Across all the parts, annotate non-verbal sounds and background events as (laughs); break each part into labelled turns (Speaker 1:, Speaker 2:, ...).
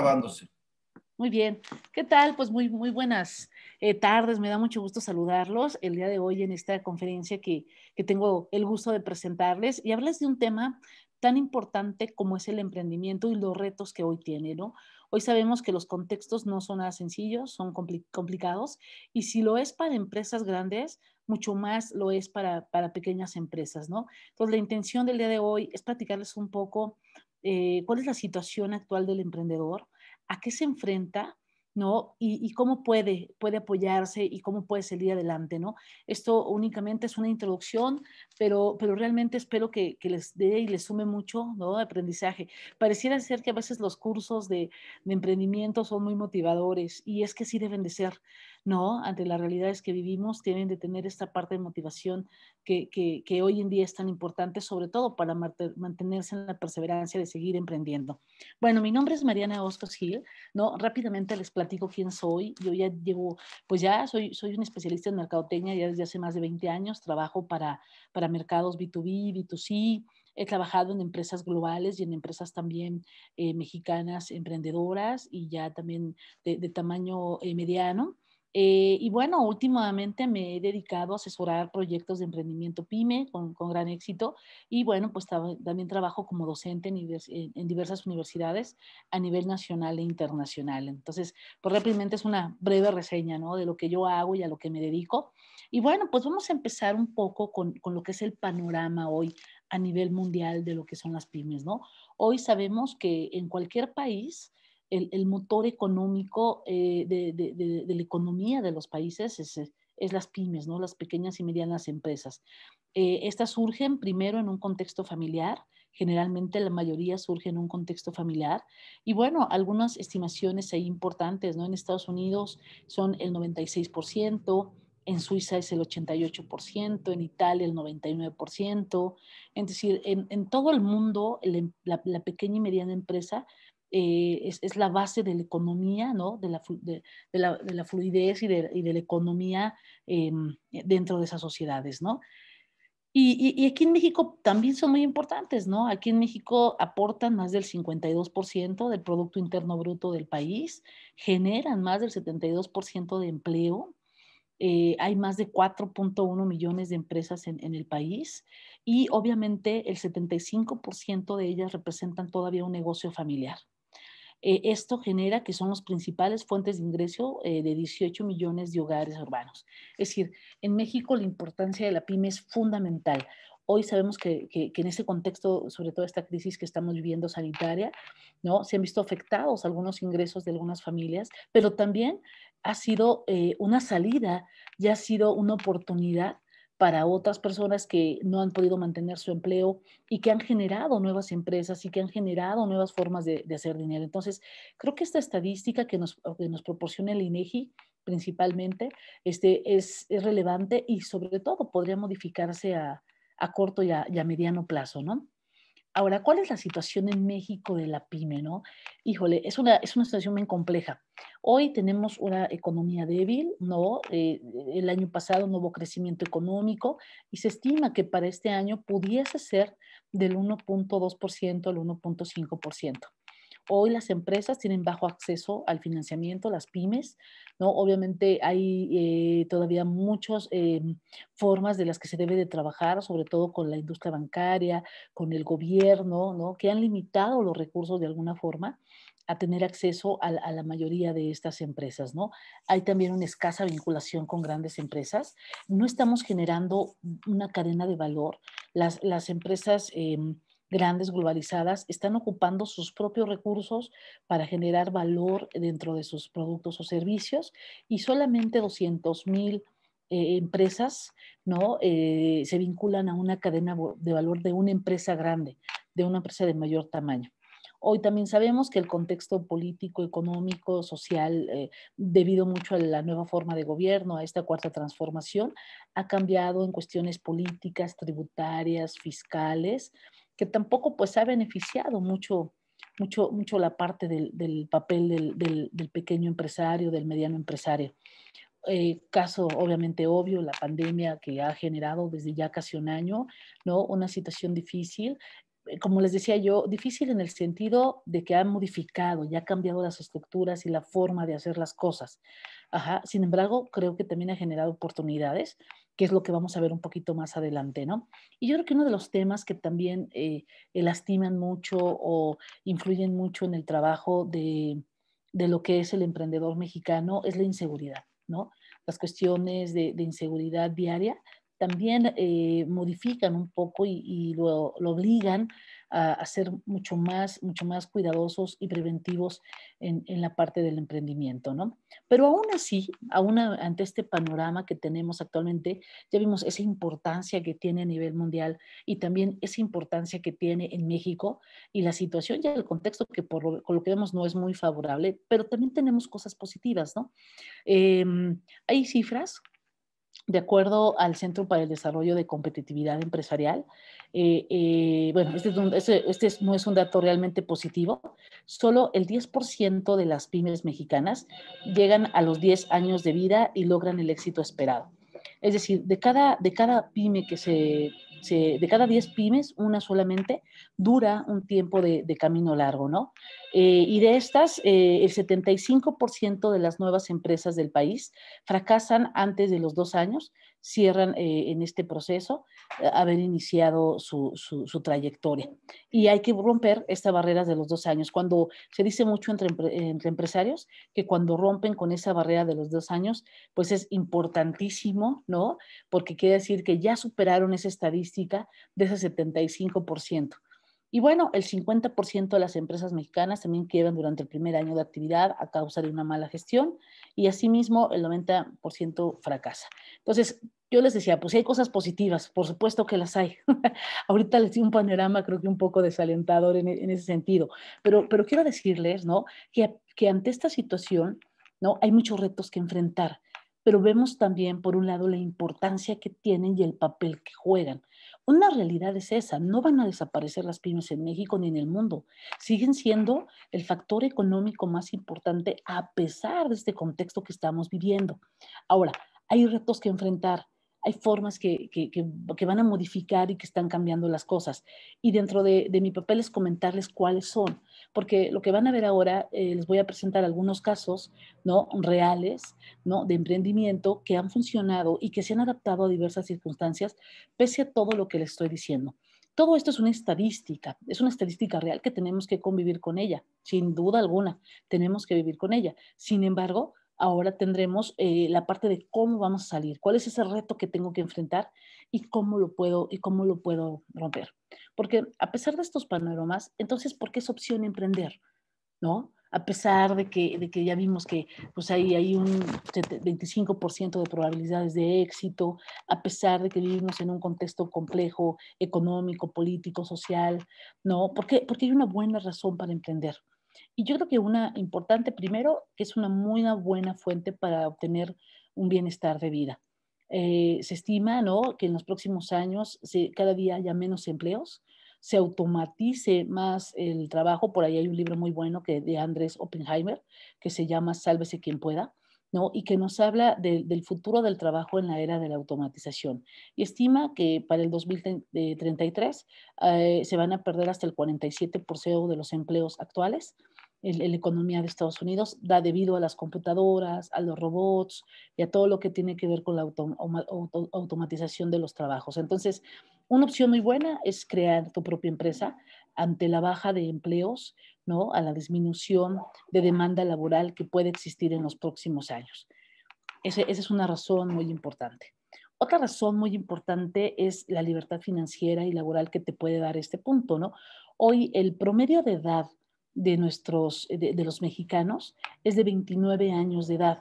Speaker 1: grabándose. Muy bien. ¿Qué tal? Pues muy, muy buenas eh, tardes. Me da mucho gusto saludarlos el día de hoy en esta conferencia que, que tengo el gusto de presentarles y hablarles de un tema tan importante como es el emprendimiento y los retos que hoy tiene, ¿no? Hoy sabemos que los contextos no son nada sencillos, son complicados y si lo es para empresas grandes, mucho más lo es para, para pequeñas empresas, ¿no? Entonces, la intención del día de hoy es platicarles un poco eh, cuál es la situación actual del emprendedor, a qué se enfrenta, ¿no? Y, cómo puede, puede apoyarse y cómo puede salir adelante, ¿no? Esto únicamente es una introducción, pero, pero realmente espero que, les dé y les sume mucho, ¿no? Aprendizaje. Pareciera ser que a veces los cursos de, de emprendimiento son muy motivadores y es que sí deben de ser, ¿no? Ante las realidades que vivimos, tienen de tener esta parte de motivación que, hoy en día es tan importante, sobre todo para mantenerse en la perseverancia de seguir emprendiendo. Bueno, mi nombre es Mariana Oscar Gil, ¿no? Rápidamente les platico quién soy. Yo ya llevo, pues ya soy, soy un especialista en mercadoteña, ya desde hace más de 20 años, trabajo para, mercados B2B, B2C, he trabajado en empresas globales y en empresas también eh, mexicanas emprendedoras y ya también de, tamaño eh, mediano. Eh, y bueno, últimamente me he dedicado a asesorar proyectos de emprendimiento pyme con, gran éxito y bueno, pues también trabajo como docente en, diversas universidades a nivel nacional e internacional. Entonces, pues rápidamente es una breve reseña ¿no? de lo que yo hago y a lo que me dedico. Y bueno, pues vamos a empezar un poco con, con lo que es el panorama hoy a nivel mundial de lo que son las pymes, ¿no? Hoy sabemos que en cualquier país, el, motor económico eh, de, la economía de los países eh, es, las pymes, ¿no? las pequeñas y medianas empresas. Eh, estas surgen primero en un contexto familiar, generalmente la mayoría surge en un contexto familiar. Y bueno, algunas estimaciones ahí importantes, ¿no? En Estados Unidos son el 96%, en Suiza es el 88%, en Italia el 99%. Es decir, en, todo el mundo em, la, la, pequeña y mediana empresa eh, es, es, la base de la economía, ¿no? de, la, fluidez y de, la economía em, dentro de esas sociedades. ¿no? Y, aquí en México también son muy importantes, ¿no? Aquí en México aportan más del 52% del Producto Interno Bruto del país, generan más del 72% de empleo, eh, hay más de 4.1 millones de empresas en, en, el país y obviamente el 75% de ellas representan todavía un negocio familiar. Eh, esto genera que son las principales fuentes de ingreso eh, de 18 millones de hogares urbanos. Es decir, en México la importancia de la pyme es fundamental. Hoy sabemos que, en ese contexto, sobre todo esta crisis que estamos viviendo sanitaria, ¿no? se han visto afectados algunos ingresos de algunas familias, pero también ha sido eh, una salida y ha sido una oportunidad para otras personas que no han podido mantener su empleo y que han generado nuevas empresas y que han generado nuevas formas de, hacer dinero. Entonces, creo que esta estadística que nos, nos proporciona el INEGI principalmente este, es, relevante y sobre todo podría modificarse a, corto y a, y a mediano plazo, ¿no? Ahora, ¿cuál es la situación en México de la pyme? ¿no? Híjole, es una, es situación bien compleja. Hoy tenemos una economía débil, ¿no? Eh, el año pasado no hubo crecimiento económico y se estima que para este año pudiese ser del 1.2% al 1.5%. Hoy las empresas tienen bajo acceso al financiamiento, las pymes, ¿no? Obviamente hay eh, todavía muchas em, formas de las que se debe de trabajar, sobre todo con la industria bancaria, con el gobierno, ¿no? Que han limitado los recursos de alguna forma a tener acceso a, la mayoría de estas empresas, ¿no? Hay también una escasa vinculación con grandes empresas. No estamos generando una cadena de valor. Las, empresas... Em, grandes globalizadas están ocupando sus propios recursos para generar valor dentro de sus productos o servicios y solamente 200.000 eh, empresas ¿no? Eh, se vinculan a una cadena de valor de una empresa grande, de una empresa de mayor tamaño. Hoy también sabemos que el contexto político, económico, social, eh, debido mucho a la nueva forma de gobierno, a esta cuarta transformación, ha cambiado en cuestiones políticas, tributarias, fiscales, que tampoco pues ha beneficiado mucho, mucho, mucho la parte del, papel del, pequeño empresario, del mediano empresario. Eh, caso obviamente obvio, la pandemia que ha generado desde ya casi un año, ¿no? Una situación difícil eh, como les decía yo, difícil en el sentido de que ha modificado ya ha cambiado las estructuras y la forma de hacer las cosas. Sin embargo, creo que también ha generado oportunidades que es lo que vamos a ver un poquito más adelante, ¿no? Y yo creo que uno de los temas que también eh, lastiman mucho o influyen mucho en el trabajo de, lo que es el emprendedor mexicano es la inseguridad, ¿no? Las cuestiones de, inseguridad diaria también eh, modifican un poco y, lo, lo, obligan a, ser mucho más, mucho más cuidadosos y preventivos en, en, la parte del emprendimiento, ¿no? Pero aún así, aún ante este panorama que tenemos actualmente, ya vimos esa importancia que tiene a nivel mundial y también esa importancia que tiene en México y la situación y el contexto que por lo, lo que vemos no es muy favorable, pero también tenemos cosas positivas, ¿no? Em, hay cifras de acuerdo al Centro para el Desarrollo de Competitividad Empresarial, eh, eh, bueno, este, este no es un dato realmente positivo, solo el 10% de las pymes mexicanas llegan a los 10 años de vida y logran el éxito esperado. Es decir, de cada, de cada pyme que se de cada 10 pymes, una solamente dura un tiempo de, camino largo, ¿no? Eh, y de estas, eh, el 75% de las nuevas empresas del país fracasan antes de los dos años cierran eh, en este proceso eh, haber iniciado su, trayectoria. Y hay que romper esta barrera de los dos años. Cuando se dice mucho entre, entre empresarios que cuando rompen con esa barrera de los dos años, pues es importantísimo, ¿no? Porque quiere decir que ya superaron esa estadística de ese 75%. Y bueno, el 50% de las empresas mexicanas también quiebran durante el primer año de actividad a causa de una mala gestión y asimismo el 90% fracasa. Entonces, yo les decía, pues hay cosas positivas, por supuesto que las hay. (laughs) Ahorita les di un panorama creo que un poco desalentador e, en, ese sentido, pero, pero quiero decirles, ¿no? Que, que ante esta situación, ¿no? Hay muchos retos que enfrentar pero vemos también, por un lado, la importancia que tienen y el papel que juegan. Una realidad es esa, no van a desaparecer las pymes en México ni en el mundo. Siguen siendo el factor económico más importante a pesar de este contexto que estamos viviendo. Ahora, hay retos que enfrentar hay formas que, van a modificar y que están cambiando las cosas. Y dentro de, mi papel es comentarles cuáles son, porque lo que van a ver ahora, eh, les voy a presentar algunos casos ¿no? reales ¿no? de emprendimiento que han funcionado y que se han adaptado a diversas circunstancias, pese a todo lo que les estoy diciendo. Todo esto es una estadística, es una estadística real que tenemos que convivir con ella, sin duda alguna, tenemos que vivir con ella. Sin embargo, ahora tendremos eh, la parte de cómo vamos a salir, cuál es ese reto que tengo que enfrentar y cómo lo puedo y cómo lo puedo romper. Porque a pesar de estos panoramas, entonces, ¿por qué es opción emprender? ¿No? A pesar de que, ya vimos que pues, hay, hay un 25% de probabilidades de éxito, a pesar de que vivimos en un contexto complejo, económico, político, social, ¿no? qué? porque hay una buena razón para emprender. Y yo creo que una importante, primero, que es una muy buena fuente para obtener un bienestar de vida. Eh, se estima que en los próximos años cada día haya menos empleos, se automatice más el trabajo. Por ahí hay un libro muy bueno que de Andrés Oppenheimer que se llama Sálvese quien pueda, ¿no? y que nos habla del futuro del trabajo en la era de la automatización. Y estima que para el 2033 eh, eh, se van a perder hasta el 47% de los empleos actuales en la economía de Estados Unidos, da debido a las computadoras, a los robots y a todo lo que tiene que ver con la automatización de los trabajos. Entonces, una opción muy buena es crear tu propia empresa ante la baja de empleos, a la disminución de demanda laboral que puede existir en los próximos años. esa es una razón muy importante. Otra razón muy importante es la libertad financiera y laboral que te puede dar este punto, ¿no? Hoy el promedio de edad de, nuestros, de, los mexicanos es de 29 años de edad.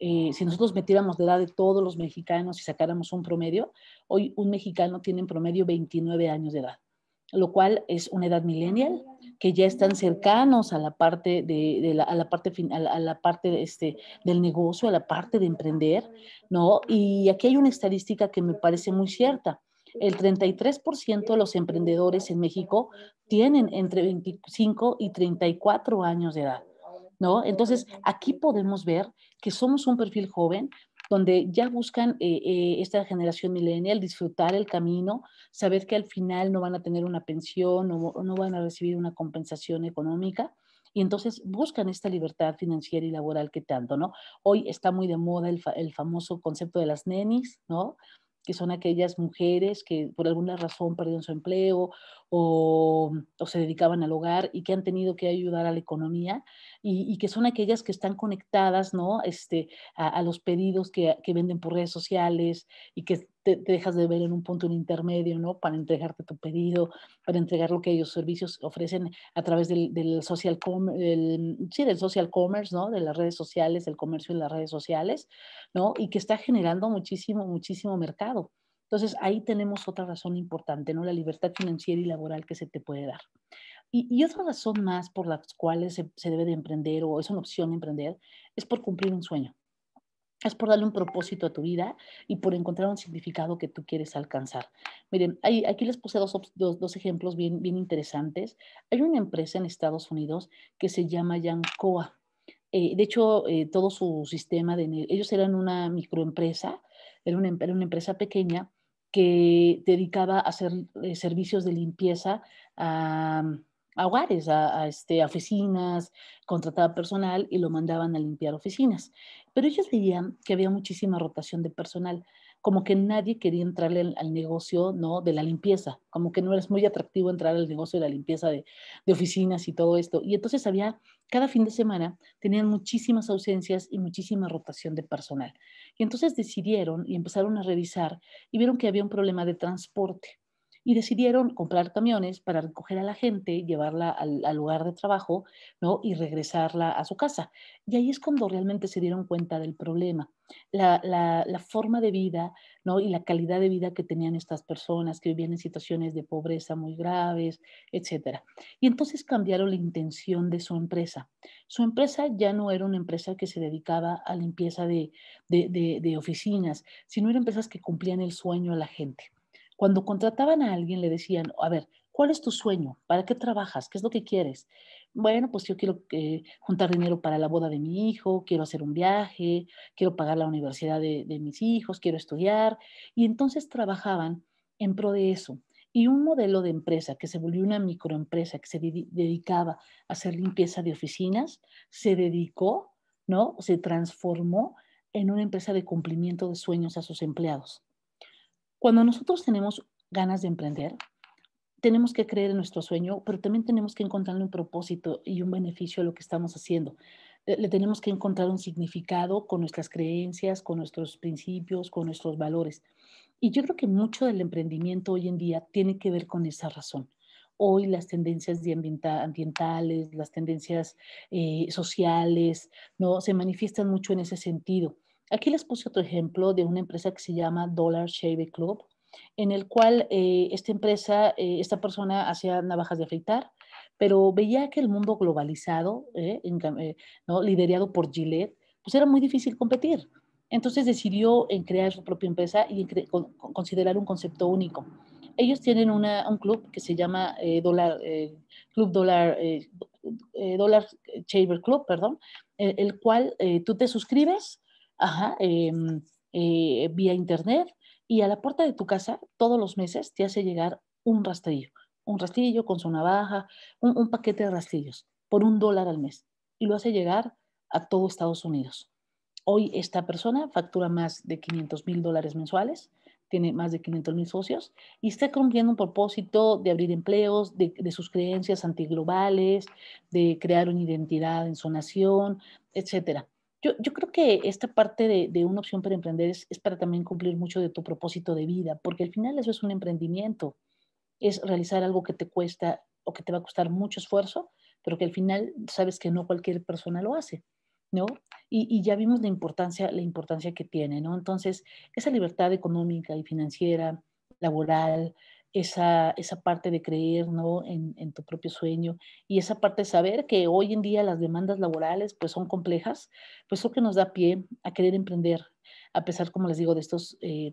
Speaker 1: Eh, si nosotros metiéramos de edad de todos los mexicanos y sacáramos un promedio, hoy un mexicano tiene en promedio 29 años de edad lo cual es una edad millennial, ah, que ya están cercanos a la parte de, a la parte final a la, parte este del negocio, a la parte de emprender, ¿no? Y aquí hay una estadística que me parece muy cierta. El 33% de los emprendedores en México tienen entre 25 y 34 años de edad, ¿no? Entonces, aquí podemos ver que somos un perfil joven, donde ya buscan eh, eh, esta generación milenial disfrutar el camino, saber que al final no van a tener una pensión o no van a recibir una compensación económica y entonces buscan esta libertad financiera y laboral que tanto, ¿no? Hoy está muy de moda el, el, famoso concepto de las nenis, ¿no? Que son aquellas mujeres que por alguna razón perdieron su empleo o, se dedicaban al hogar y que han tenido que ayudar a la economía y, que son aquellas que están conectadas ¿no? este, a, los pedidos que, que, venden por redes sociales y que te, dejas de ver en un punto intermedio ¿no? para entregarte tu pedido, para entregar lo que ellos servicios ofrecen a través del, social, el, sí, del social commerce, ¿no? de las redes sociales, del comercio en las redes sociales, ¿no? y que está generando muchísimo, muchísimo mercado. Entonces, ahí tenemos otra razón importante, ¿no? La libertad financiera y laboral que se te puede dar. Y, otra razón más por las cuales se, debe de emprender o es una opción emprender es por cumplir un sueño. Es por darle un propósito a tu vida y por encontrar un significado que tú quieres alcanzar. Miren, aquí les puse dos, dos, ejemplos bien, bien interesantes. Hay una empresa en Estados Unidos que se llama Yancoa. Eh, de hecho, eh, todo su sistema de... Ellos eran una microempresa, era una, era una empresa pequeña que dedicaba a hacer eh, servicios de limpieza a, mm, a hogares, este, a, oficinas, contrataba personal y lo mandaban a limpiar oficinas. Pero ellos veían que había muchísima rotación de personal como que nadie quería entrarle al, negocio, ¿no? De la limpieza, como que no era muy atractivo entrar al negocio de la limpieza de, de oficinas y todo esto. Y entonces había, cada fin de semana, tenían muchísimas ausencias y muchísima rotación de personal. Y entonces decidieron y empezaron a revisar y vieron que había un problema de transporte y decidieron comprar camiones para recoger a la gente, llevarla al, lugar de trabajo ¿no? y regresarla a su casa. Y ahí es cuando realmente se dieron cuenta del problema. La, forma de vida ¿no? y la calidad de vida que tenían estas personas que vivían en situaciones de pobreza muy graves, etc. Y entonces cambiaron la intención de su empresa. Su empresa ya no era una empresa que se dedicaba a limpieza de, de, oficinas, sino eran empresas que cumplían el sueño a la gente. Cuando contrataban a alguien le decían, a ver, ¿cuál es tu sueño? ¿Para qué trabajas? ¿Qué es lo que quieres? Bueno, pues yo quiero eh, juntar dinero para la boda de mi hijo, quiero hacer un viaje, quiero pagar la universidad de mis hijos, quiero estudiar. Y entonces trabajaban en pro de eso. Y un modelo de empresa que se volvió una microempresa que se dedicaba a hacer limpieza de oficinas, se dedicó, ¿no? Se transformó en una empresa de cumplimiento de sueños a sus empleados. Cuando nosotros tenemos ganas de emprender, tenemos que creer en nuestro sueño, pero también tenemos que encontrarle un propósito y un beneficio a lo que estamos haciendo. Eh, le tenemos que encontrar un significado con nuestras creencias, con nuestros principios, con nuestros valores. Y yo creo que mucho del emprendimiento hoy en día tiene que ver con esa razón hoy las tendencias ambientales, las tendencias eh, sociales, ¿no? Se manifiestan mucho en ese sentido. Aquí les puse otro ejemplo de una empresa que se llama Dollar Shave Club, en el cual eh, esta empresa, eh, esta persona hacía navajas de afeitar, pero veía que el mundo globalizado, eh, liderado por Gillette, pues era muy difícil competir. Entonces decidió en crear su propia empresa y considerar un concepto único. Ellos tienen un club que se llama Dollar, Club Dollar, Dollar Shaver Club, perdón, el, el cual tú te suscribes Ajá, em, eh, vía internet y a la puerta de tu casa todos los meses te hace llegar un rastrillo, un rastrillo con su navaja, un, paquete de rastrillos por un dólar al mes y lo hace llegar a todo Estados Unidos. Hoy esta persona factura más de 500 mil dólares mensuales, tiene más de 500 mil socios y está cumpliendo un propósito de abrir empleos, de, de, sus creencias antiglobales, de crear una identidad en su nación, etcétera. Yo, creo que esta parte de, una opción para emprender es, para también cumplir mucho de tu propósito de vida, porque al final eso es un emprendimiento, es realizar algo que te cuesta o que te va a costar mucho esfuerzo, pero que al final sabes que no cualquier persona lo hace, ¿no? Y, y ya vimos la importancia, la importancia que tiene, ¿no? Entonces, esa libertad económica y financiera, laboral, esa, parte de creer ¿no? en, tu propio sueño y esa parte de saber que hoy en día las demandas laborales pues son complejas, pues eso que nos da pie a querer emprender, a pesar, como les digo, de estos, eh,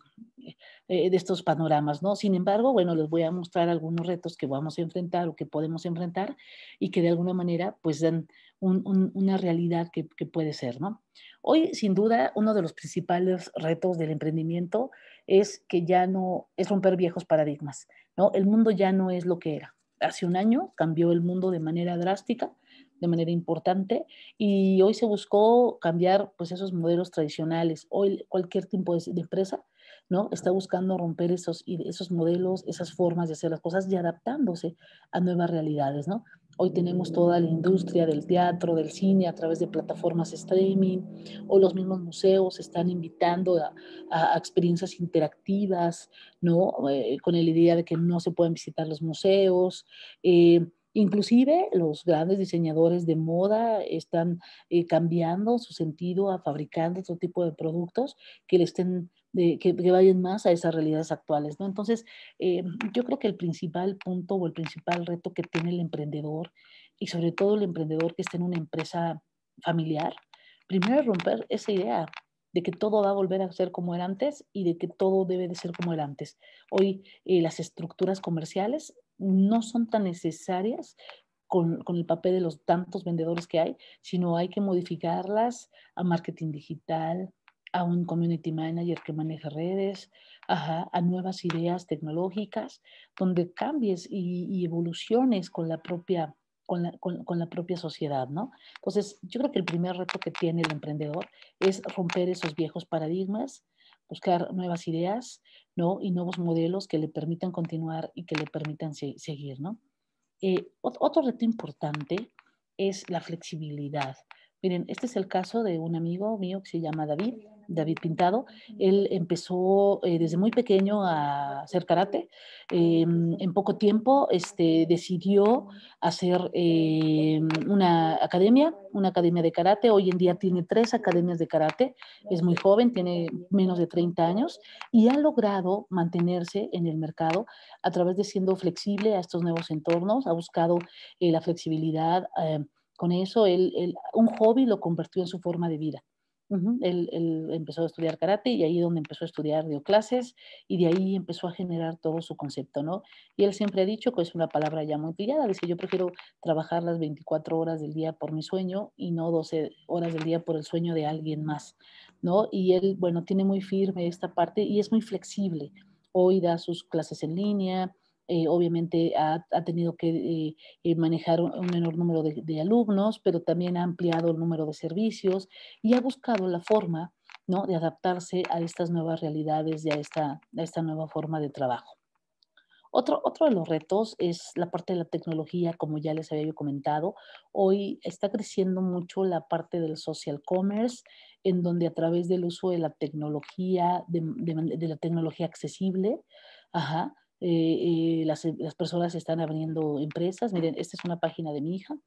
Speaker 1: eh, de estos panoramas, ¿no? Sin embargo, bueno, les voy a mostrar algunos retos que vamos a enfrentar o que podemos enfrentar y que de alguna manera pues dan una realidad que, que puede ser, ¿no? Hoy, sin duda, uno de los principales retos del emprendimiento es que ya no, es romper viejos paradigmas, ¿no? El mundo ya no es lo que era. Hace un año cambió el mundo de manera drástica, de manera importante, y hoy se buscó cambiar pues esos modelos tradicionales. Hoy cualquier tipo de, empresa, ¿no? Está buscando romper esos, esos modelos, esas formas de hacer las cosas y adaptándose a nuevas realidades, ¿no? Hoy tenemos toda la industria del teatro, del cine a través de plataformas streaming o los mismos museos están invitando a, experiencias interactivas, ¿no? Eh, con la idea de que no se pueden visitar los museos. Eh, inclusive los grandes diseñadores de moda están eh, cambiando su sentido a fabricando otro tipo de productos que le estén de, que, vayan más a esas realidades actuales. ¿no? Entonces, eh, yo creo que el principal punto o el principal reto que tiene el emprendedor, y sobre todo el emprendedor que está en una empresa familiar, primero es romper esa idea de que todo va a volver a ser como era antes y de que todo debe de ser como era antes. Hoy eh, las estructuras comerciales no son tan necesarias con, con, el papel de los tantos vendedores que hay, sino hay que modificarlas a marketing digital, a un community manager que maneja redes, a nuevas ideas tecnológicas, donde cambies y, evoluciones con la propia con la, con, la, propia sociedad, ¿no? Entonces, yo creo que el primer reto que tiene el emprendedor es romper esos viejos paradigmas, buscar nuevas ideas, ¿no? Y nuevos modelos que le permitan continuar y que le permitan seguir, ¿no? Eh, otro reto importante es la flexibilidad. Miren, este es el caso de un amigo mío que se llama David. David Pintado. Él empezó eh, desde muy pequeño a hacer karate. Em, en poco tiempo este, decidió hacer em, una academia, una academia de karate. Hoy en día tiene tres academias de karate. Es muy joven, tiene menos de 30 años y ha logrado mantenerse en el mercado a través de siendo flexible a estos nuevos entornos. Ha buscado eh, la flexibilidad eh, con eso, un hobby lo convirtió en su forma de vida él, empezó a estudiar karate y ahí donde empezó a estudiar dio clases y de ahí empezó a generar todo su concepto, ¿no? Y él siempre ha dicho que es una palabra ya muy pillada, dice yo prefiero trabajar las 24 horas del día por mi sueño y no 12 horas del día por el sueño de alguien más, ¿no? Y él, bueno, tiene muy firme esta parte y es muy flexible. Hoy da sus clases en línea, eh, obviamente ha, tenido que eh, manejar un, menor número de, alumnos, pero también ha ampliado el número de servicios y ha buscado la forma ¿no? de adaptarse a estas nuevas realidades y a esta, nueva forma de trabajo. Otro, de los retos es la parte de la tecnología, como ya les había comentado. Hoy está creciendo mucho la parte del social commerce, en donde a través del uso de la tecnología, de la tecnología accesible, ajá, eh, eh, las, eh, las, personas están abriendo empresas. Miren, esta es una página de mi hija.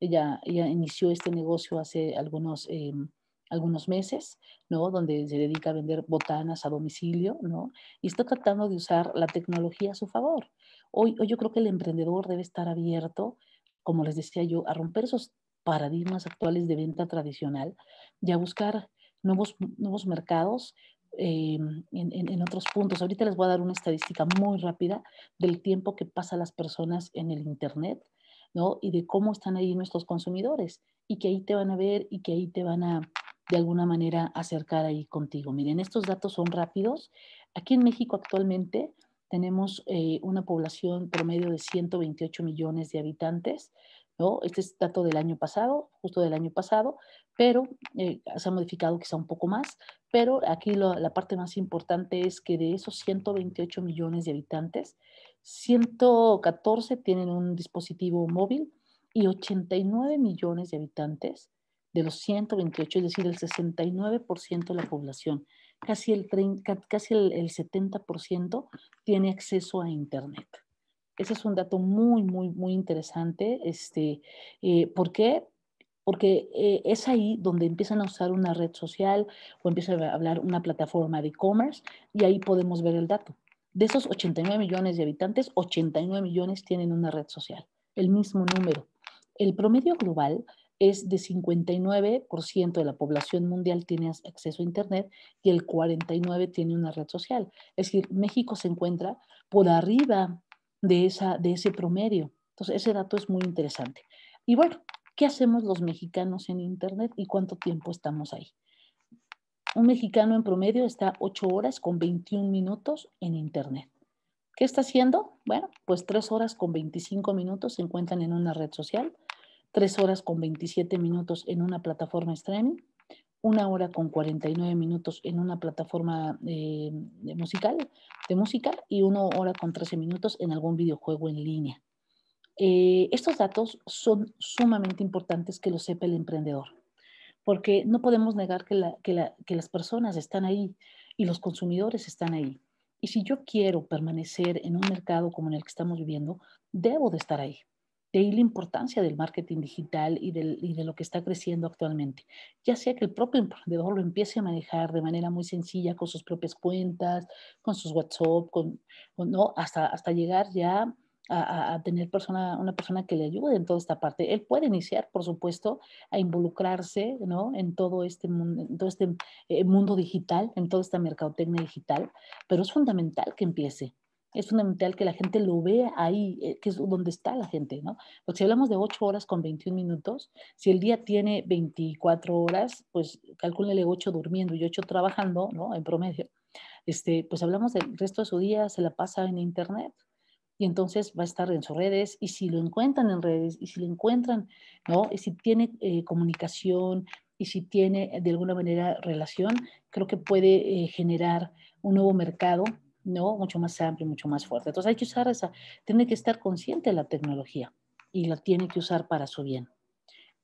Speaker 1: Ella, ella inició este negocio hace algunos, algunos meses, ¿no? Donde se dedica a vender botanas a domicilio, ¿no? Y está tratando de usar la tecnología a su favor. Hoy, hoy yo creo que el emprendedor debe estar abierto, como les decía yo, a romper esos paradigmas actuales de venta tradicional y a buscar nuevos, nuevos mercados Em, en, otros puntos. Ahorita les voy a dar una estadística muy rápida del tiempo que pasan las personas en el Internet, ¿no? Y de cómo están ahí nuestros consumidores y que ahí te van a ver y que ahí te van a, de alguna manera, acercar ahí contigo. Miren, estos datos son rápidos. Aquí en México actualmente tenemos eh, una población promedio de 128 millones de habitantes, ¿no? Este es dato del año pasado, justo del año pasado, pero eh, se ha modificado quizá un poco más, pero aquí la parte más importante es que de esos 128 millones de habitantes, 114 tienen un dispositivo móvil y 89 millones de habitantes de los 128, es decir, el 69% de la población, casi el, 70% tiene acceso a Internet. Ese es un dato muy, muy, muy interesante. Este, eh, ¿Por qué? porque eh, es ahí donde empiezan a usar una red social o empiezan a hablar una plataforma de e-commerce y ahí podemos ver el dato. De esos 89 millones de habitantes, 89 millones tienen una red social, el mismo número. El promedio global es de 59% de la población mundial tiene acceso a Internet y el 49% tiene una red social. Es decir, México se encuentra por arriba de, esa, de ese promedio. Entonces, ese dato es muy interesante. Y bueno, ¿Qué hacemos los mexicanos en Internet y cuánto tiempo estamos ahí? Un mexicano en promedio está 8 horas con 21 minutos en Internet. ¿Qué está haciendo? Bueno, pues 3 horas con 25 minutos se encuentran en una red social, 3 horas con 27 minutos en una plataforma streaming, 1 hora con 49 minutos en una plataforma eh, musical, de música y 1 hora con 13 minutos en algún videojuego en línea. Eh, estos datos son sumamente importantes que lo sepa el emprendedor, porque no podemos negar que, que, las personas están ahí y los consumidores están ahí. Y si yo quiero permanecer en un mercado como en el que estamos viviendo, debo de estar ahí. De ahí la importancia del marketing digital y, de lo que está creciendo actualmente. Ya sea que el propio emprendedor lo empiece a manejar de manera muy sencilla con sus propias cuentas, con sus WhatsApp, con, ¿no? hasta, hasta llegar ya a, tener persona, una persona que le ayude en toda esta parte. Él puede iniciar, por supuesto, a involucrarse en todo este, mundo, en todo este eh, mundo digital, en toda esta mercadotecnia digital, pero es fundamental que empiece. Es fundamental que la gente lo vea ahí, eh, que es donde está la gente, ¿no? Porque si hablamos de 8 horas con 21 minutos, si el día tiene 24 horas, pues calcúlele 8 durmiendo y 8 trabajando, ¿no? En promedio. Este, pues hablamos del resto de su día, se la pasa en internet, y entonces va a estar en sus redes y si lo encuentran en redes y si lo encuentran, ¿no? Y si tiene eh, comunicación y si tiene de alguna manera relación, creo que puede eh, generar un nuevo mercado, ¿no? Mucho más amplio, mucho más fuerte. Entonces hay que usar esa, tiene que estar consciente de la tecnología y la tiene que usar para su bien.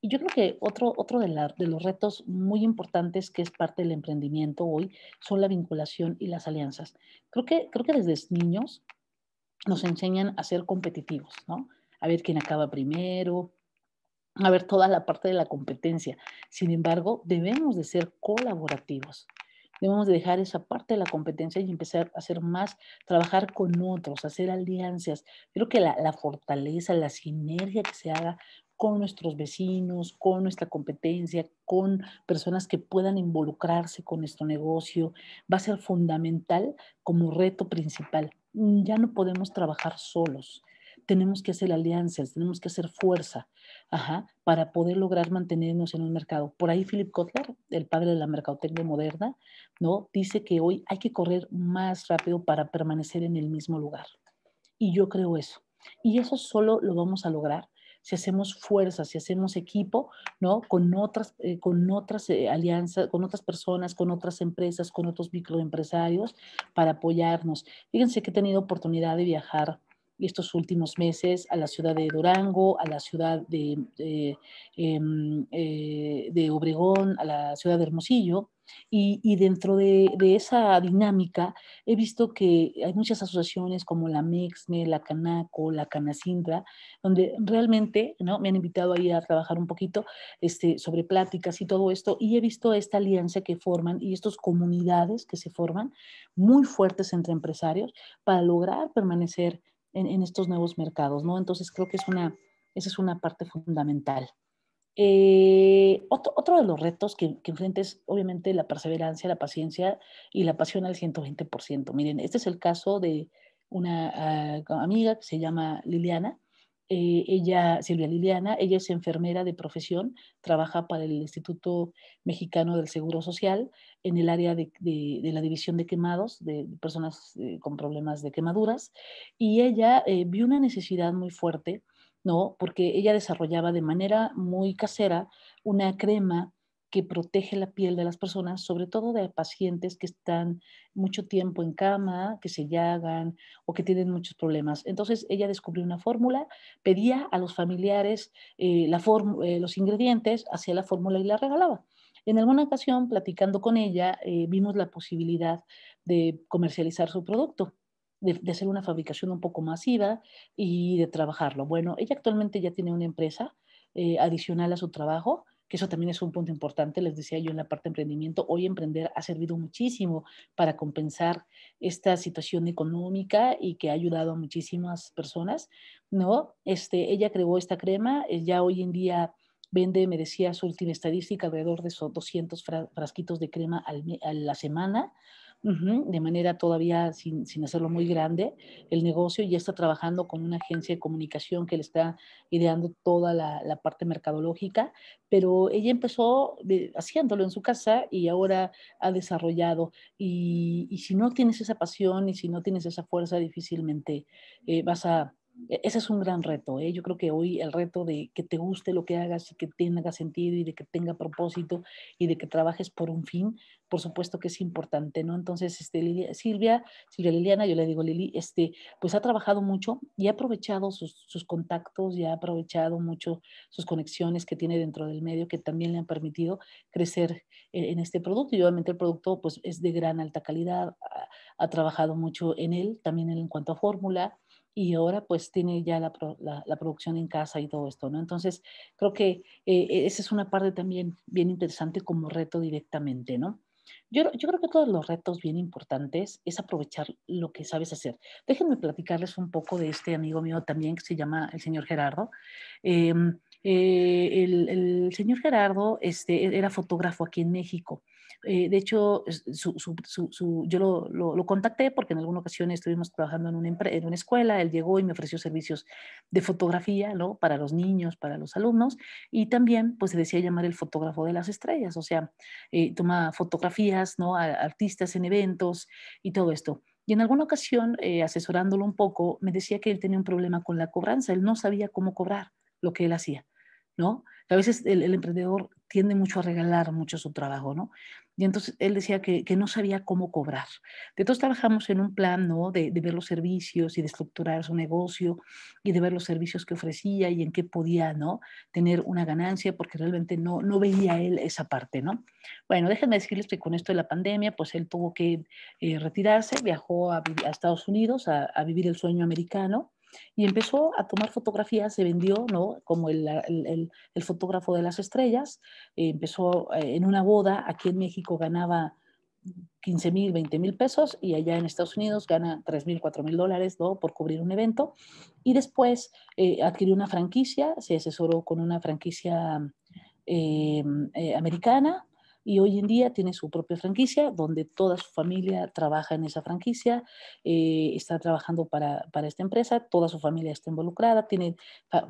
Speaker 1: Y yo creo que otro, otro de, de los retos muy importantes que es parte del emprendimiento hoy son la vinculación y las alianzas. Creo que, creo que desde niños nos enseñan a ser competitivos, ¿no? A ver quién acaba primero, a ver toda la parte de la competencia. Sin embargo, debemos de ser colaborativos. Debemos de dejar esa parte de la competencia y empezar a hacer más, trabajar con otros, hacer alianzas. Creo que la, la fortaleza, la sinergia que se haga con nuestros vecinos, con nuestra competencia, con personas que puedan involucrarse con nuestro negocio, va a ser fundamental como reto principal Mm, ya no podemos trabajar solos. Tenemos que hacer alianzas, tenemos que hacer fuerza para poder lograr mantenernos en el mercado. Por ahí Philip Kotler, el padre de la mercadotecnia moderna, ¿no? dice que hoy hay que correr más rápido para permanecer en el mismo lugar. Y yo creo eso. Y eso solo lo vamos a lograr si hacemos fuerza, si hacemos equipo, ¿no? Con otras, eh, con otras eh, alianzas, con otras personas, con otras empresas, con otros microempresarios para apoyarnos. Fíjense que he tenido oportunidad de viajar estos últimos meses a la ciudad de Durango, a la ciudad de, de, em, eh, Obregón, a la ciudad de Hermosillo. Y, dentro de, esa dinámica he visto que hay muchas asociaciones como la MEXME, la Canaco, la CANACINDRA, donde realmente ¿no? me han invitado ahí a trabajar un poquito este, sobre pláticas y todo esto. Y he visto esta alianza que forman y estas comunidades que se forman muy fuertes entre empresarios para lograr permanecer en, estos nuevos mercados, ¿no? Entonces creo que es una, esa es una parte fundamental. Eh, otro, otro, de los retos que, enfrenta es obviamente la perseverancia, la paciencia y la pasión al 120%. Miren, este es el caso de una ah, amiga que se llama Liliana, eh, ella, Silvia Liliana, ella es enfermera de profesión, trabaja para el Instituto Mexicano del Seguro Social en el área de, la división de quemados, de, personas eh, con problemas de quemaduras, y ella eh, vio una necesidad muy fuerte, ¿no? Porque ella desarrollaba de manera muy casera una crema que protege la piel de las personas, sobre todo de pacientes que están mucho tiempo en cama, que se llagan o que tienen muchos problemas. Entonces ella descubrió una fórmula, pedía a los familiares eh, la eh, los ingredientes, hacía la fórmula y la regalaba. En alguna ocasión, platicando con ella, eh, vimos la posibilidad de comercializar su producto. De, hacer una fabricación un poco masiva y de trabajarlo. Bueno, ella actualmente ya tiene una empresa adicional a su trabajo eso también es un punto importante, les decía yo en la parte de emprendimiento, hoy emprender ha servido muchísimo para compensar esta situación económica y que ha ayudado a muchísimas personas, ¿no? Este, ella creó esta crema, eh, ya hoy en día vende, me decía su última estadística, alrededor de esos 200 frasquitos de crema a la semana, de manera todavía sin, hacerlo muy grande el negocio, ya está trabajando con una agencia de comunicación que le está ideando toda la, parte mercadológica, pero ella empezó haciéndolo en su casa y ahora ha desarrollado. Y, si no tienes esa pasión y si no tienes esa fuerza, difícilmente eh, vas a e-, ese es un gran reto. ¿eh? Yo creo que hoy el reto de que te guste lo que hagas y que tenga sentido y de que tenga propósito y de que trabajes por un fin, por supuesto que es importante, ¿no? Entonces, este, Silvia, Silvia Liliana, yo le digo Lili, este, pues ha trabajado mucho y ha aprovechado sus, contactos y ha aprovechado mucho sus conexiones que tiene dentro del medio que también le han permitido crecer e-, en, este producto. Y obviamente el producto pues es de gran alta calidad, ha trabajado mucho en él, también en cuanto a fórmula, y ahora pues tiene ya la, producción en casa y todo esto, ¿no? Entonces, creo que eh, e, esa es una parte también bien interesante como reto directamente, ¿no? Yo, creo que todos los retos bien importantes es aprovechar lo que sabes hacer. Déjenme platicarles un poco de este amigo mío también que se llama el señor Gerardo. Em, eh, el, señor Gerardo este, e, era fotógrafo aquí en México eh, de hecho, yo lo, contacté porque en alguna ocasión estuvimos trabajando en una, en una escuela, él llegó y me ofreció servicios de fotografía ¿no? para los niños, para los alumnos, y también pues se decía llamar el fotógrafo de las estrellas, o sea, eh, toma fotografías ¿no? a artistas en eventos y todo esto. Y en alguna ocasión, eh, asesorándolo un poco, me decía que él tenía un problema con la cobranza, él no sabía cómo cobrar lo que él hacía, ¿no? A veces el, el emprendedor tiende mucho a regalar mucho su trabajo, ¿no? Y entonces él decía que, no sabía cómo cobrar. Entonces trabajamos en un plan ¿no? de, de, ver los servicios y de estructurar su negocio y de ver los servicios que ofrecía y en qué podía ¿no? tener una ganancia porque realmente no, no veía él esa parte. ¿no? Bueno, déjenme decirles que con esto de la pandemia, pues él tuvo que eh, retirarse, viajó a, Estados Unidos a vivir el sueño americano y empezó a tomar fotografías, se vendió ¿no? como el, fotógrafo de las estrellas, eh, empezó eh, en una boda, aquí en México ganaba 15 mil, 20 mil pesos y allá en Estados Unidos gana 3 mil, 4 mil dólares por cubrir un evento. Y después eh, adquirió una franquicia, se asesoró con una franquicia americana y hoy en día tiene su propia franquicia donde toda su familia trabaja en esa franquicia, eh, está trabajando para, esta empresa, toda su familia está involucrada, tiene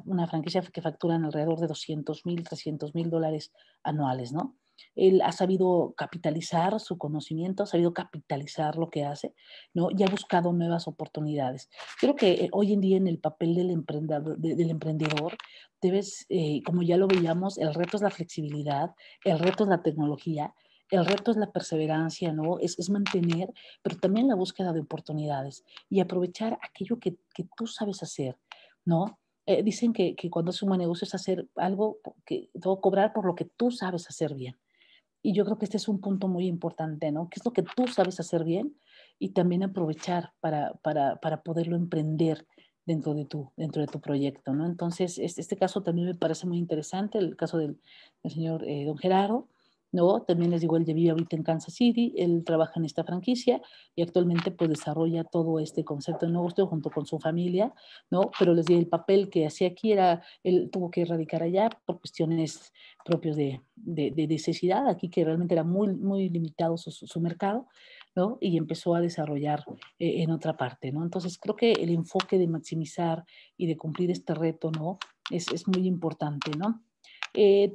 Speaker 1: una franquicia que factura en alrededor de 200 mil, 300 mil dólares anuales, ¿no? él ha sabido capitalizar su conocimiento, ha sabido capitalizar lo que hace, ¿no? Y ha buscado nuevas oportunidades. Creo que eh, hoy en día en el papel del emprendedor, del emprendedor debes, eh, como ya lo veíamos, el reto es la flexibilidad, el reto es la tecnología, el reto es la perseverancia, ¿no? Es, mantener, pero también la búsqueda de oportunidades y aprovechar aquello que, tú sabes hacer, ¿no? Eh, dicen que, cuando es un buen negocio es hacer algo, que, todo cobrar por lo que tú sabes hacer bien. Y yo creo que este es un punto muy importante, ¿no? ¿Qué es lo que tú sabes hacer bien? Y también aprovechar para, para, poderlo emprender dentro de tu, dentro de tu proyecto, ¿no? Entonces, este, caso también me parece muy interesante, el caso del, señor eh, Don Gerardo, ¿no? También les digo, él ya vive ahorita en Kansas City, él trabaja en esta franquicia y actualmente pues desarrolla todo este concepto de negocio junto con su familia, ¿no? Pero les digo, el papel que hacía aquí era, él tuvo que radicar allá por cuestiones propias de, de, necesidad, aquí que realmente era muy, muy limitado su, su mercado, ¿no? Y empezó a desarrollar eh, en otra parte, ¿no? Entonces creo que el enfoque de maximizar y de cumplir este reto, ¿no? Es, es muy importante, ¿no? Eh,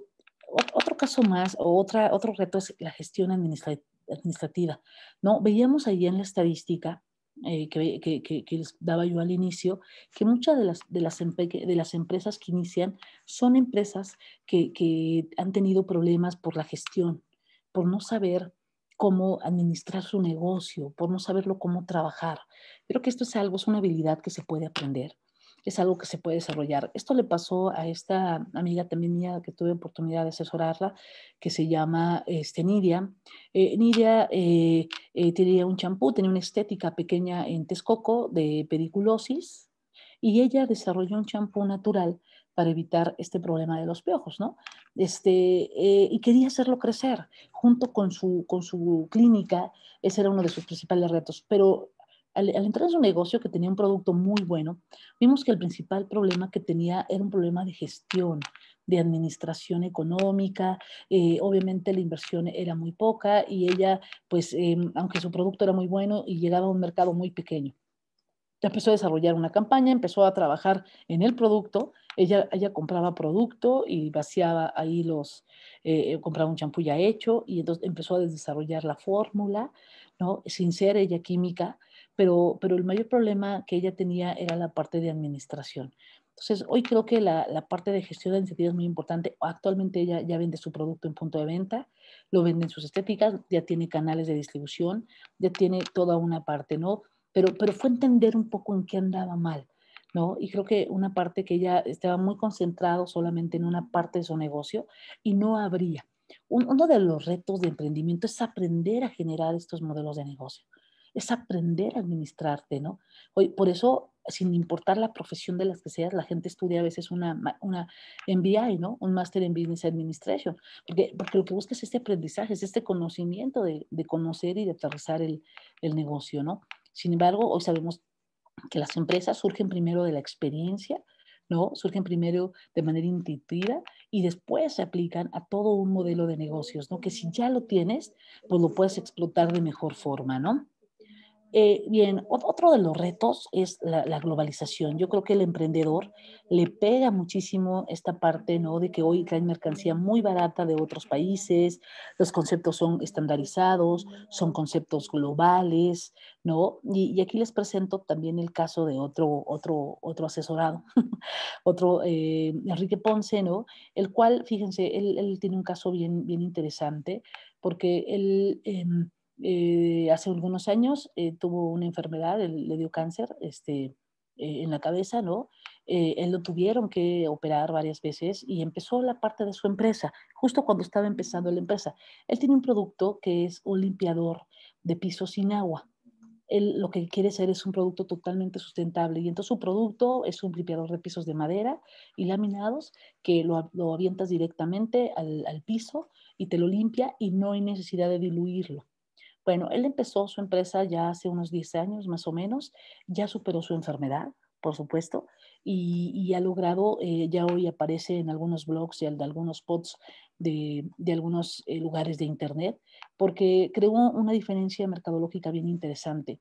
Speaker 1: otro caso más o otra, otro reto es la gestión administrativa. ¿no? Veíamos ahí en la estadística eh, que, les daba yo al inicio, que muchas de las, empresas que inician son empresas que han tenido problemas por la gestión, por no saber cómo administrar su negocio, por no saberlo cómo trabajar. Creo que esto es algo, es una habilidad que se puede aprender es algo que se puede desarrollar. Esto le pasó a esta amiga también mía que tuve oportunidad de asesorarla, que se llama este, Nidia. Eh, Nidia eh, eh, tenía un champú, tenía una estética pequeña en Texcoco de pediculosis y ella desarrolló un champú natural para evitar este problema de los piojos, ¿no? Este, y quería hacerlo crecer junto con su, con su clínica, ese era uno de sus principales retos, pero al, entrar en su negocio, que tenía un producto muy bueno, vimos que el principal problema que tenía era un problema de gestión, de administración económica. Eh, obviamente la inversión era muy poca y ella, pues, em, aunque su producto era muy bueno y llegaba a un mercado muy pequeño. Empezó a desarrollar una campaña, empezó a trabajar en el producto. Ella, ella compraba producto y vaciaba ahí los, eh, eh, compraba un champú ya hecho y entonces empezó a desarrollar la fórmula, ¿no? Sin ser ella química, pero, el mayor problema que ella tenía era la parte de administración. Entonces, hoy creo que la, parte de gestión de incentivos es muy importante. Actualmente ella ya vende su producto en punto de venta, lo vende en sus estéticas, ya tiene canales de distribución, ya tiene toda una parte, ¿no? Pero, pero fue entender un poco en qué andaba mal, ¿no? Y creo que una parte que ella estaba muy concentrado solamente en una parte de su negocio y no habría uno de los retos de emprendimiento es aprender a generar estos modelos de negocio es aprender a administrarte, ¿no? Hoy, por eso, sin importar la profesión de las que seas, la gente estudia a veces una, una MBI, ¿no? Un Master in Business Administration, porque, lo que busca es este aprendizaje, es este conocimiento de, conocer y de aterrizar el, el negocio, ¿no? Sin embargo, hoy sabemos que las empresas surgen primero de la experiencia, ¿no? Surgen primero de manera intuitiva y después se aplican a todo un modelo de negocios, ¿no? Que si ya lo tienes, pues lo puedes explotar de mejor forma, ¿no? Eh, bien, otro de los retos es la, globalización. Yo creo que el emprendedor le pega muchísimo esta parte, ¿no? De que hoy traen mercancía muy barata de otros países, los conceptos son estandarizados, son conceptos globales, ¿no? Y, aquí les presento también el caso de otro, otro, otro asesorado, (laughs) otro eh, Enrique Ponce, ¿no? El cual, fíjense, él, tiene un caso bien, bien interesante porque él... Em, eh, hace algunos años eh, tuvo una enfermedad, le dio cáncer este, eh, en la cabeza, ¿no? él lo tuvieron que operar varias veces y empezó la parte de su empresa, justo cuando estaba empezando la empresa. Él tiene un producto que es un limpiador de pisos sin agua. Él lo que quiere hacer es un producto totalmente sustentable y entonces su producto es un limpiador de pisos de madera y laminados que lo, lo avientas directamente al, al piso y te lo limpia y no hay necesidad de diluirlo bueno, él empezó su empresa ya hace unos 10 años más o menos, ya superó su enfermedad, por supuesto, y, ha logrado, eh, ya hoy aparece en algunos blogs y en algunos spots de, algunos eh, lugares de Internet, porque creó una diferencia mercadológica bien interesante.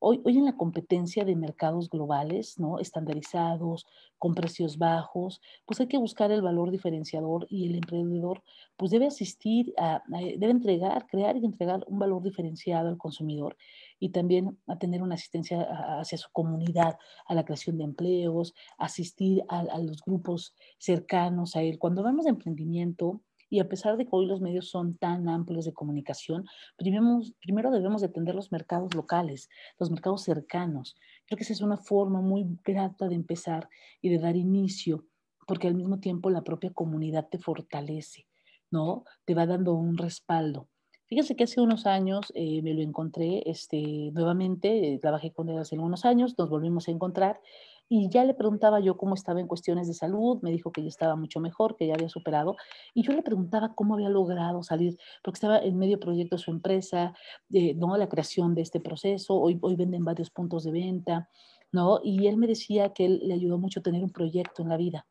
Speaker 1: Hoy, en la competencia de mercados globales, ¿no? estandarizados, con precios bajos, pues hay que buscar el valor diferenciador y el emprendedor pues debe asistir, a, eh, debe entregar, crear y entregar un valor diferenciado al consumidor y también a tener una asistencia hacia su comunidad, a la creación de empleos, asistir a, los grupos cercanos a él. Cuando hablamos de emprendimiento, y a pesar de que hoy los medios son tan amplios de comunicación, primero, primero debemos atender los mercados locales, los mercados cercanos. Creo que esa es una forma muy grata de empezar y de dar inicio, porque al mismo tiempo la propia comunidad te fortalece, ¿no? Te va dando un respaldo. Fíjense que hace unos años eh, me lo encontré este, nuevamente, eh, trabajé con él hace algunos años, nos volvimos a encontrar y ya le preguntaba yo cómo estaba en cuestiones de salud, me dijo que ya estaba mucho mejor, que ya había superado, y yo le preguntaba cómo había logrado salir, porque estaba en medio proyecto de su empresa, eh, ¿no? la creación de este proceso, hoy, hoy venden varios puntos de venta, ¿no? y él me decía que le ayudó mucho tener un proyecto en la vida,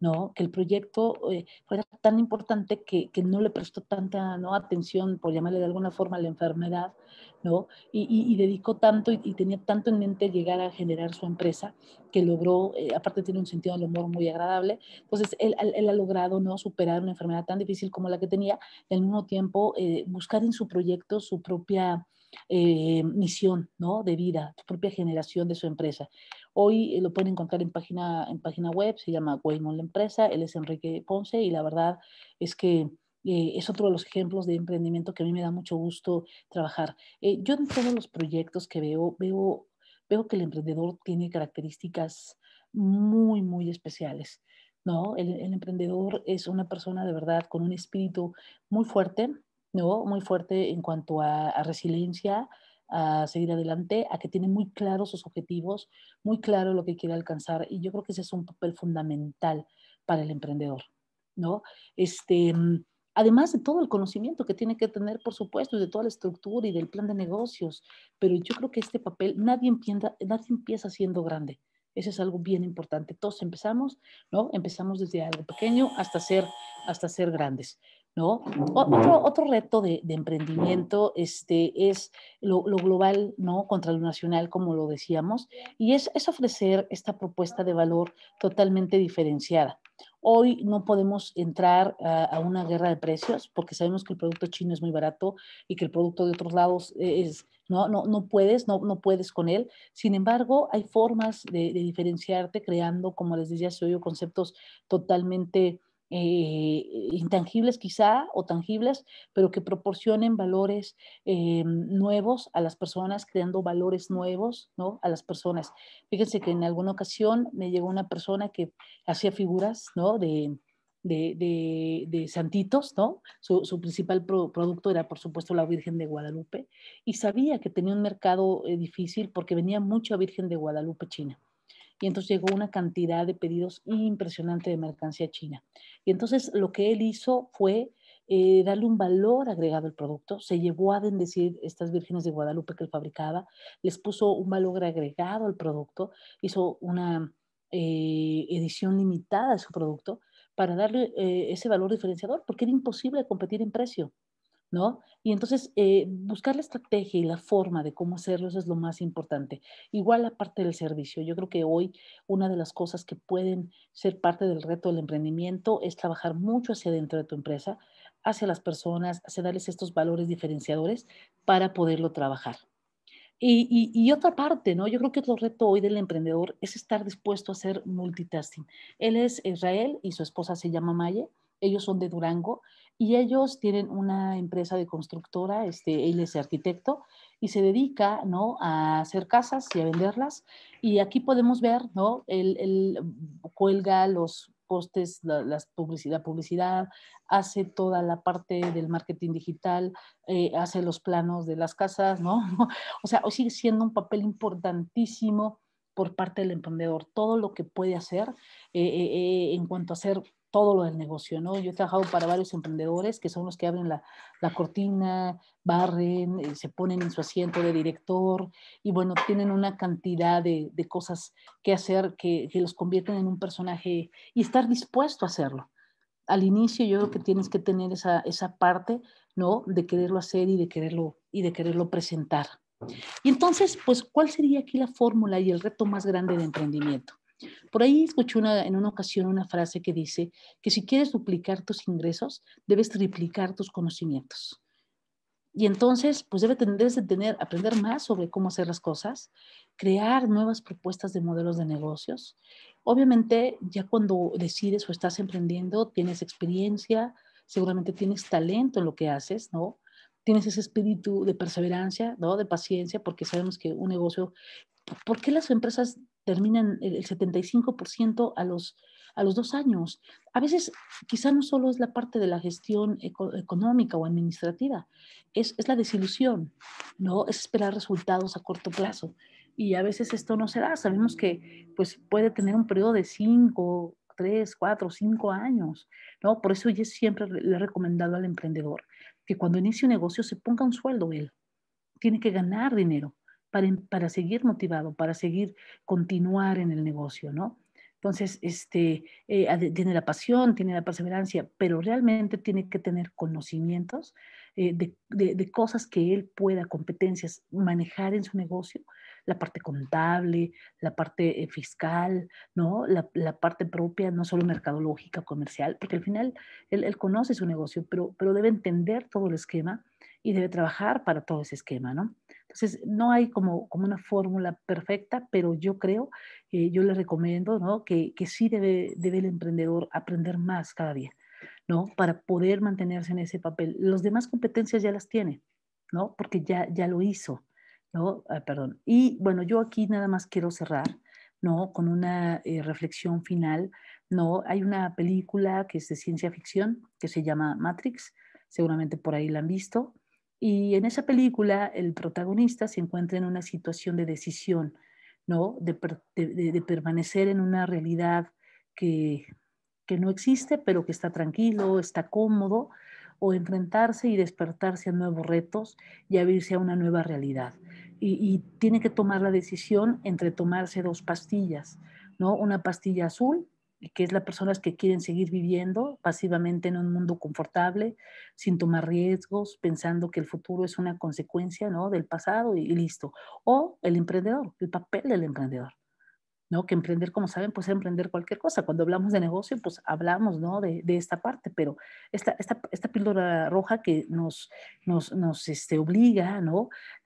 Speaker 1: ¿no? Que el proyecto eh, fuera tan importante que, que, no le prestó tanta ¿no? atención, por llamarle de alguna forma, a la enfermedad, ¿no? Y, y, dedicó tanto y, tenía tanto en mente llegar a generar su empresa que logró, eh, aparte tiene un sentido del humor muy agradable, entonces él, ha logrado, ¿no? Superar una enfermedad tan difícil como la que tenía y al mismo tiempo eh, buscar en su proyecto su propia... misión ¿no? de vida, su propia generación de su empresa. Hoy eh, lo pueden encontrar en página, en página web, se llama Waymo la empresa, él es Enrique Ponce y la verdad es que eh, es otro de los ejemplos de emprendimiento que a mí me da mucho gusto trabajar. Eh, yo en todos los proyectos que veo, veo, veo que el emprendedor tiene características muy, muy especiales. ¿no? El, emprendedor es una persona de verdad con un espíritu muy fuerte, ¿no? muy fuerte en cuanto a resiliencia, a seguir adelante, a que tiene muy claros sus objetivos, muy claro lo que quiere alcanzar. Y yo creo que ese es un papel fundamental para el emprendedor, ¿no? Este, mm, además de todo el conocimiento que tiene que tener, por supuesto, de toda la estructura y del plan de negocios. Pero yo creo que este papel nadie empieza, nadie empieza siendo grande. Eso es algo bien importante. Todos empezamos, ¿no? Empezamos desde algo pequeño hasta ser, hasta ser grandes. Otro, otro reto de, emprendimiento este, es lo, global, ¿no? Contra lo nacional, como lo decíamos, y es, es ofrecer esta propuesta de valor totalmente diferenciada. Hoy no podemos entrar a, una guerra de precios porque sabemos que el producto chino es muy barato y que el producto de otros lados es, no, no, no puedes, no, no puedes con él. Sin embargo, hay formas de, diferenciarte creando, como les decía, soy conceptos totalmente eh, intangibles quizá o tangibles, pero que proporcionen valores eh, nuevos a las personas, creando valores nuevos ¿no? a las personas. Fíjense que en alguna ocasión me llegó una persona que hacía figuras ¿no? de, de, santitos, ¿no? Su, principal producto era, por supuesto, la Virgen de Guadalupe, y sabía que tenía un mercado eh, difícil porque venía mucha Virgen de Guadalupe, China y entonces llegó una cantidad de pedidos impresionante de mercancía china. Y entonces lo que él hizo fue eh, darle un valor agregado al producto, se llevó a bendecir estas vírgenes de Guadalupe que él fabricaba, les puso un valor agregado al producto, hizo una eh, edición limitada de su producto para darle eh, ese valor diferenciador, porque era imposible competir en precio. ¿no? Y entonces eh, buscar la estrategia y la forma de cómo hacerlo, es lo más importante. Igual la parte del servicio. Yo creo que hoy una de las cosas que pueden ser parte del reto del emprendimiento es trabajar mucho hacia dentro de tu empresa, hacia las personas, hacia darles estos valores diferenciadores para poderlo trabajar. Y, otra parte, ¿no? Yo creo que otro reto hoy del emprendedor es estar dispuesto a hacer multitasking. Él es Israel y su esposa se llama Maye ellos son de Durango y ellos tienen una empresa de constructora, este, él es arquitecto y se dedica ¿no? a hacer casas y a venderlas. Y aquí podemos ver, ¿no? él, cuelga los postes, la, las publicidad, publicidad, hace toda la parte del marketing digital, eh, hace los planos de las casas, ¿no? (laughs) o sea, sigue siendo un papel importantísimo por parte del emprendedor, todo lo que puede hacer eh, eh, en cuanto a hacer todo lo del negocio, ¿no? Yo he trabajado para varios emprendedores que son los que abren la, cortina, barren, eh, se ponen en su asiento de director y bueno, tienen una cantidad de, cosas que hacer que, los convierten en un personaje y estar dispuesto a hacerlo. Al inicio yo creo que tienes que tener esa, parte, ¿no? De quererlo hacer y de quererlo, y de quererlo presentar. Y entonces, pues, ¿cuál sería aquí la fórmula y el reto más grande de emprendimiento? Por ahí escuché en una ocasión una frase que dice que si quieres duplicar tus ingresos, debes triplicar tus conocimientos. Y entonces, pues debe debes de tener, aprender más sobre cómo hacer las cosas, crear nuevas propuestas de modelos de negocios. Obviamente, ya cuando decides o estás emprendiendo, tienes experiencia, seguramente tienes talento en lo que haces, ¿no? Tienes ese espíritu de perseverancia, ¿no? De paciencia, porque sabemos que un negocio, ¿por qué las empresas terminan el 75% a los, a los dos años. A veces quizá no solo es la parte de la gestión económica o administrativa, es, es, la desilusión, ¿no? es esperar resultados a corto plazo. Y a veces esto no se da. Sabemos que pues, puede tener un periodo de 5, 3, 4, 5 años. ¿no? Por eso yo siempre le he recomendado al emprendedor que cuando inicie un negocio se ponga un sueldo él. Tiene que ganar dinero Em, para, seguir motivado, para seguir continuar en el negocio, ¿no? Entonces, este, eh, tiene la pasión, tiene la perseverancia, pero realmente tiene que tener conocimientos eh, de, de, cosas que él pueda, competencias, manejar en su negocio, la parte contable, la parte eh, fiscal, ¿no? La, parte propia, no solo mercadológica, comercial, porque al final él, él conoce su negocio, pero, pero debe entender todo el esquema y debe trabajar para todo ese esquema, ¿no? Entonces, no hay como, como una fórmula perfecta, pero yo creo, eh, yo le recomiendo, ¿no? Que, que sí debe, debe el emprendedor aprender más cada día, ¿no? Para poder mantenerse en ese papel. Los demás competencias ya las tiene, ¿no? Porque ya, ya lo hizo, ¿no? Ah, perdón. Y bueno, yo aquí nada más quiero cerrar, ¿no? Con una eh, reflexión final, ¿no? Hay una película que es de ciencia ficción que se llama Matrix, seguramente por ahí la han visto, y en esa película el protagonista se encuentra en una situación de decisión, ¿no? De, permanecer en una realidad que, no existe, pero que está tranquilo, está cómodo, o enfrentarse y despertarse a nuevos retos y abrirse a una nueva realidad. Y, y tiene que tomar la decisión entre tomarse dos pastillas, ¿no? Una pastilla azul eh, que es las personas que quieren seguir viviendo pasivamente en un mundo confortable, sin tomar riesgos, pensando que el futuro es una consecuencia ¿no? del pasado y listo. O el emprendedor, el papel del emprendedor. ¿no? Que emprender, como saben, pues emprender cualquier cosa. Cuando hablamos de negocio, pues hablamos, De, esta parte, pero esta, píldora roja que nos, nos, este, obliga,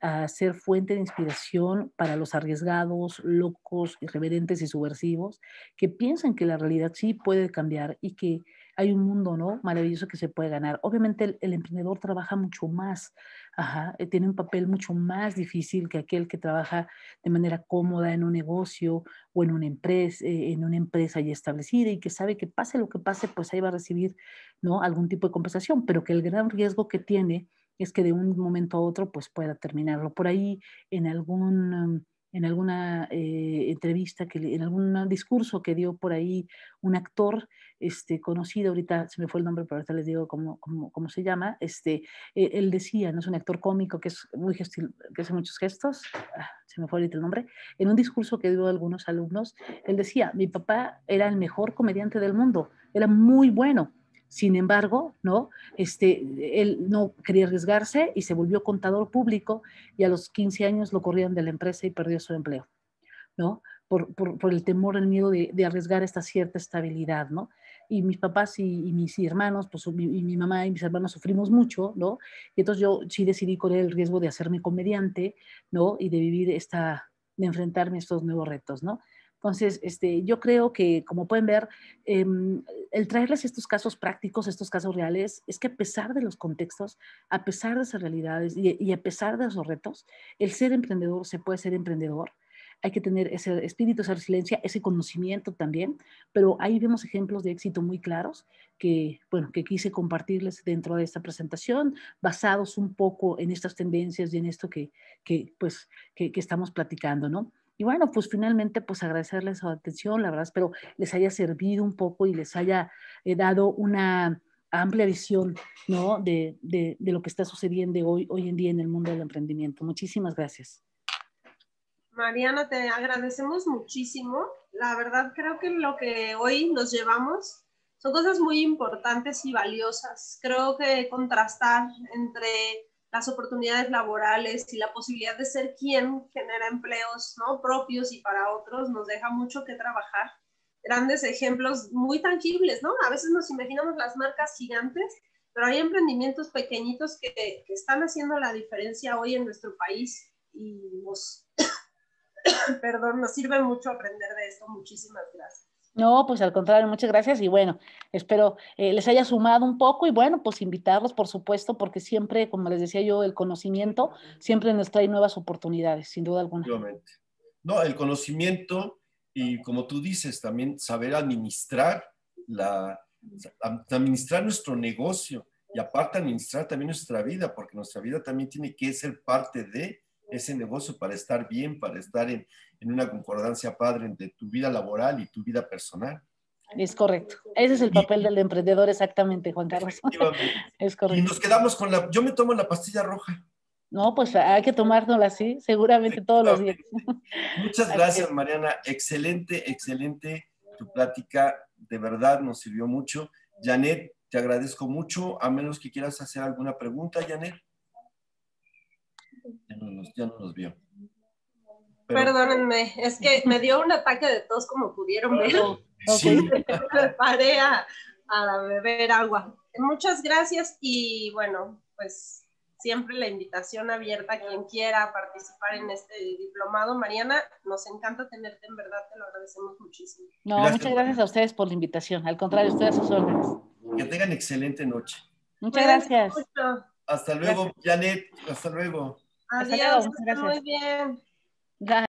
Speaker 1: A ser fuente de inspiración para los arriesgados, locos, irreverentes y subversivos, que piensan que la realidad sí puede cambiar y que hay un mundo, ¿no? Maravilloso que se puede ganar. Obviamente el emprendedor trabaja mucho más Ajá, eh, tiene un papel mucho más difícil que aquel que trabaja de manera cómoda en un negocio o en una empresa, eh, en una empresa ya establecida y que sabe que pase lo que pase, pues ahí va a recibir ¿no? algún tipo de compensación, pero que el gran riesgo que tiene es que de un momento a otro pues pueda terminarlo por ahí en algún em, en alguna eh, entrevista, que, en algún discurso que dio por ahí un actor este, conocido, ahorita se me fue el nombre, pero ahorita les digo cómo, cómo, se llama, este, e-, él decía, no es un actor cómico que, es muy que hace muchos gestos, ah, se me fue ahorita el nombre, en un discurso que dio algunos alumnos, él decía, mi papá era el mejor comediante del mundo, era muy bueno, sin embargo, ¿no? Este, él no quería arriesgarse y se volvió contador público y a los 15 años lo corrieron de la empresa y perdió su empleo, ¿no? Por, el temor, el miedo de, arriesgar esta cierta estabilidad, ¿no? Y mis papás y, mis hermanos, pues y mi mamá y mis hermanos sufrimos mucho, ¿no? Y entonces yo sí decidí correr el riesgo de hacerme comediante, ¿no? Y de vivir esta, de enfrentarme a estos nuevos retos, ¿no? Entonces, este, yo creo que, como pueden ver, em, el traerles estos casos prácticos, estos casos reales, es que a pesar de los contextos, a pesar de esas realidades y, a pesar de esos retos, el ser emprendedor se puede ser emprendedor hay que tener ese espíritu, esa resiliencia, ese conocimiento también, pero ahí vemos ejemplos de éxito muy claros que, bueno, que quise compartirles dentro de esta presentación, basados un poco en estas tendencias y en esto que, pues, que estamos platicando, ¿no? Y bueno, pues finalmente, pues agradecerles su atención, la verdad, espero les haya servido un poco y les haya eh, dado una amplia visión ¿no? De, de, lo que está sucediendo hoy, hoy en día en el mundo del emprendimiento. Muchísimas gracias. Mariana, te agradecemos muchísimo. La verdad creo que lo que hoy nos llevamos son cosas muy importantes y valiosas. Creo que contrastar entre las oportunidades laborales y la posibilidad de ser quien genera empleos ¿no? propios y para otros nos deja mucho que trabajar. Grandes ejemplos muy tangibles, ¿no? A veces nos imaginamos las marcas gigantes, pero hay emprendimientos pequeñitos que, que están haciendo la diferencia hoy en nuestro país y (coughs) perdón, nos sirve mucho aprender de esto. Muchísimas gracias. No, pues al contrario, muchas gracias y bueno, espero eh, les haya sumado un poco y bueno, pues invitarlos, por supuesto, porque siempre, como les decía yo, el conocimiento siempre nos trae nuevas oportunidades, sin duda alguna. No, el conocimiento y como tú dices, también saber administrar la, administrar nuestro negocio y aparte administrar también nuestra vida, porque nuestra vida también tiene que ser parte de ese negocio para estar bien, para estar en, una concordancia padre entre tu vida laboral y tu vida personal. Es correcto. Ese es el papel del emprendedor, exactamente, Juan Carlos. (laughs) Y nos quedamos con la. Yo me tomo la pastilla roja. No, pues hay que tomárnosla así, seguramente todos los días. Muchas (laughs) gracias, Mariana. Excelente, excelente tu plática. De verdad nos sirvió mucho. Janet, te agradezco mucho. A menos que quieras hacer alguna pregunta, Janet. Ya no nos, vio. Perdónenme, es que me dio un ataque de tos como pudieron ver. me (laughs) paré a, beber agua. Muchas gracias y bueno, pues siempre la invitación abierta a quien quiera participar en este diplomado. Mariana, nos encanta tenerte, en verdad te lo agradecemos muchísimo. No, muchas gracias a ustedes por la invitación. Al contrario, ustedes a sus órdenes. Que tengan excelente noche. Muchas gracias. Hasta luego, Janet. Hasta luego.
Speaker 2: Adiós, Muy
Speaker 1: bien.